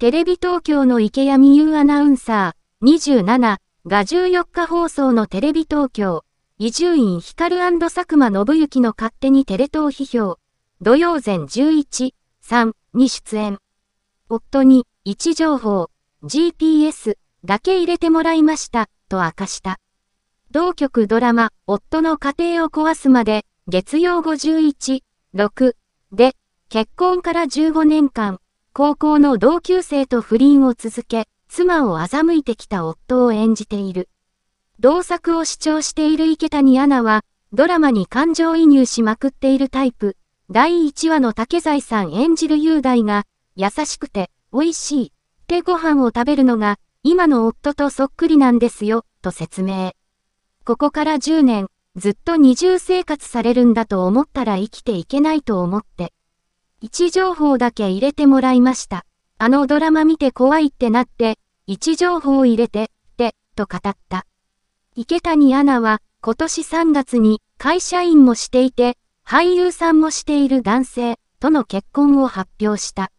テレビ東京の池谷美優アナウンサー27が14日放送のテレビ東京、伊集院光佐久間信之の勝手にテレ東批評、土曜前11、3に出演。夫に位置情報、GPS だけ入れてもらいましたと明かした。同局ドラマ、夫の家庭を壊すまで、月曜51、6で、結婚から15年間、高校の同級生と不倫を続け、妻を欺いてきた夫を演じている。同作を主張している池谷アナは、ドラマに感情移入しまくっているタイプ。第1話の竹財さん演じる雄大が、優しくて、美味しい、ってご飯を食べるのが、今の夫とそっくりなんですよ、と説明。ここから10年、ずっと二重生活されるんだと思ったら生きていけないと思って。位置情報だけ入れてもらいました。あのドラマ見て怖いってなって、位置情報入れて、って、と語った。池谷アナは、今年3月に会社員もしていて、俳優さんもしている男性との結婚を発表した。